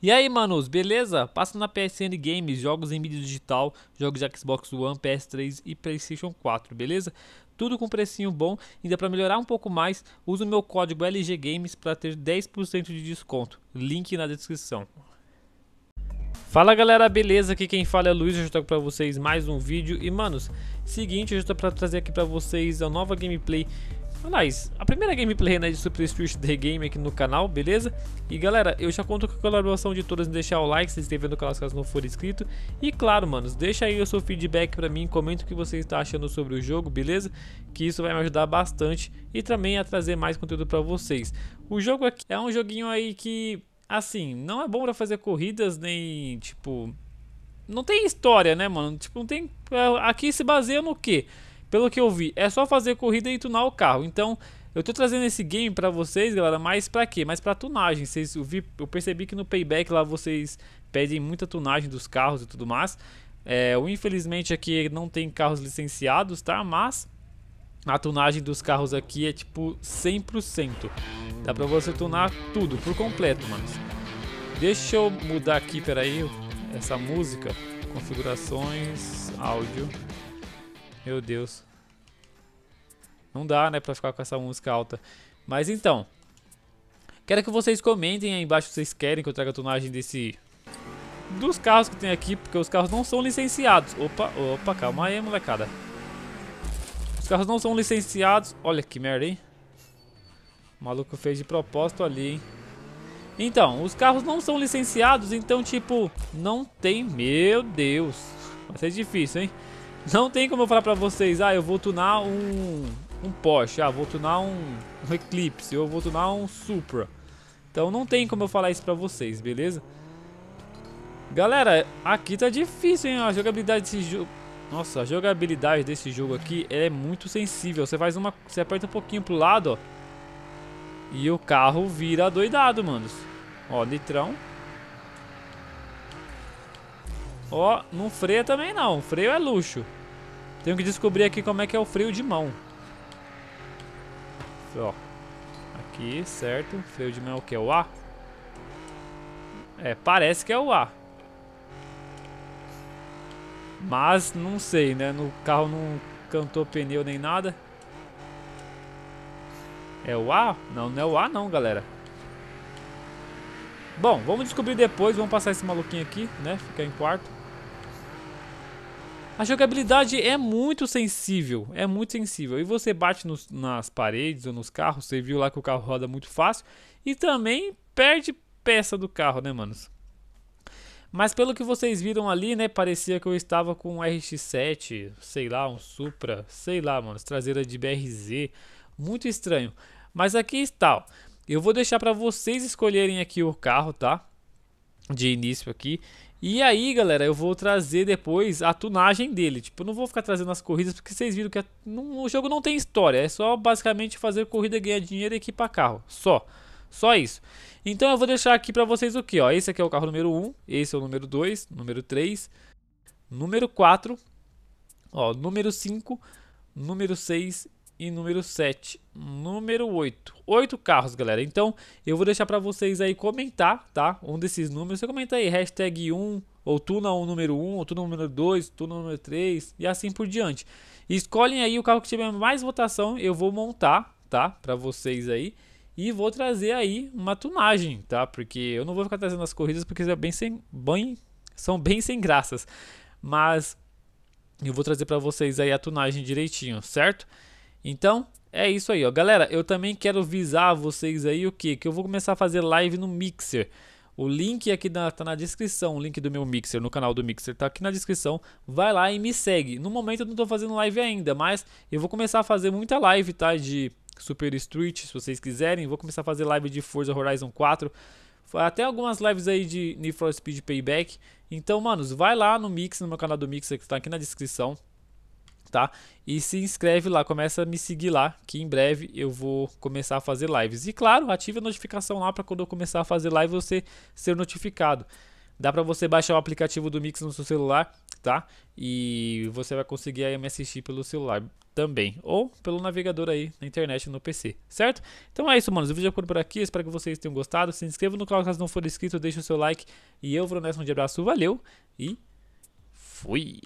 E aí, manos, beleza? Passa na PSN Games, jogos em mídia digital, jogos de Xbox One, PS3 e PlayStation 4, beleza? Tudo com precinho bom, ainda para melhorar um pouco mais, usa o meu código LG Games para ter 10% de desconto. Link na descrição. Fala galera, beleza? Aqui quem fala é Luiz, eu estou para vocês mais um vídeo e manos, seguinte, eu estou para trazer aqui para vocês a nova gameplay Aliás, a primeira gameplay né, de Super Spirit The Game aqui no canal, beleza? E galera, eu já conto com a colaboração de todas em deixar o like se inscrever no canal se não for inscrito. E claro, manos, deixa aí o seu feedback pra mim, comenta o que você está achando sobre o jogo, beleza? Que isso vai me ajudar bastante e também a trazer mais conteúdo pra vocês. O jogo aqui é um joguinho aí que, assim, não é bom pra fazer corridas, nem tipo... Não tem história, né, mano? Tipo, não tem... Aqui se baseia no quê? pelo que eu vi, é só fazer corrida e tunar o carro. Então, eu tô trazendo esse game para vocês, galera, mas para quê? Mas para tunagem. Vocês, eu, vi, eu percebi que no Payback lá vocês pedem muita tunagem dos carros e tudo mais. É, eu, infelizmente aqui não tem carros licenciados, tá? Mas a tunagem dos carros aqui é tipo 100%. Dá pra você tunar tudo, por completo, mano. Deixa eu mudar aqui, peraí, essa música. Configurações, áudio. Meu Deus. Não dá, né, pra ficar com essa música alta. Mas então. Quero que vocês comentem aí embaixo se vocês querem que eu traga a tonagem desse... Dos carros que tem aqui, porque os carros não são licenciados. Opa, opa, calma aí, molecada. Os carros não são licenciados. Olha que merda, hein? O maluco fez de propósito ali, hein? Então, os carros não são licenciados, então, tipo, não tem... Meu Deus. Vai ser difícil, hein? Não tem como eu falar pra vocês, ah, eu vou tunar um, um Porsche, ah, vou tunar um, um Eclipse, eu vou tunar um Supra. Então não tem como eu falar isso pra vocês, beleza? Galera, aqui tá difícil, hein? A jogabilidade desse jogo... Nossa, a jogabilidade desse jogo aqui é muito sensível. Você faz uma... Você aperta um pouquinho pro lado, ó. E o carro vira doidado, manos. Ó, litrão. Ó, oh, não freia também não. Freio é luxo. Tenho que descobrir aqui como é que é o freio de mão. Ó. Aqui, certo. Freio de mão é o que? É o A? É, parece que é o A. Mas não sei, né? No carro não cantou pneu nem nada. É o A? Não, não é o A não, galera. Bom, vamos descobrir depois. Vamos passar esse maluquinho aqui, né? Ficar em quarto. A jogabilidade é muito sensível, é muito sensível. E você bate nos, nas paredes ou nos carros, você viu lá que o carro roda muito fácil e também perde peça do carro, né, manos? Mas pelo que vocês viram ali, né, parecia que eu estava com um RX-7, sei lá, um Supra, sei lá, mano, traseira de BRZ, muito estranho. Mas aqui está, eu vou deixar para vocês escolherem aqui o carro, tá? de início aqui. E aí, galera, eu vou trazer depois a tunagem dele. Tipo, eu não vou ficar trazendo as corridas porque vocês viram que a... não, o jogo não tem história. É só basicamente fazer corrida, ganhar dinheiro e equipar carro. Só. Só isso. Então eu vou deixar aqui pra vocês o que, ó. Esse aqui é o carro número 1, esse é o número 2, número 3, número 4, ó, número 5, número 6 e número 7. Número 8. 8 carros, galera. Então, eu vou deixar para vocês aí comentar, tá? Um desses números. Você comenta aí, hashtag 1, ou tuna o número 1, ou tuna o número 2, tuna o número 3, e assim por diante. Escolhem aí o carro que tiver mais votação, eu vou montar, tá? Para vocês aí. E vou trazer aí uma tunagem, tá? Porque eu não vou ficar trazendo as corridas, porque é bem sem, bem, são bem sem graças. Mas eu vou trazer para vocês aí a tunagem direitinho, certo? Então, é isso aí, ó. Galera, eu também quero visar vocês aí o que? Que eu vou começar a fazer live no Mixer. O link aqui na, tá na descrição, o link do meu Mixer, no canal do Mixer, tá aqui na descrição. Vai lá e me segue. No momento eu não tô fazendo live ainda, mas eu vou começar a fazer muita live, tá? De Super Street, se vocês quiserem. Vou começar a fazer live de Forza Horizon 4. Até algumas lives aí de Need for Speed Payback. Então, manos, vai lá no mixer, no meu canal do Mixer, que tá aqui na descrição tá? E se inscreve lá, começa a me seguir lá, que em breve eu vou começar a fazer lives. E claro, ative a notificação lá para quando eu começar a fazer live você ser notificado. Dá para você baixar o aplicativo do Mix no seu celular, tá? E você vai conseguir aí me assistir pelo celular também, ou pelo navegador aí na internet no PC, certo? Então é isso, mano O vídeo é por aqui. Espero que vocês tenham gostado. Se inscreva no canal caso não for inscrito, deixa o seu like e eu vou nessa um de abraço. Valeu e fui.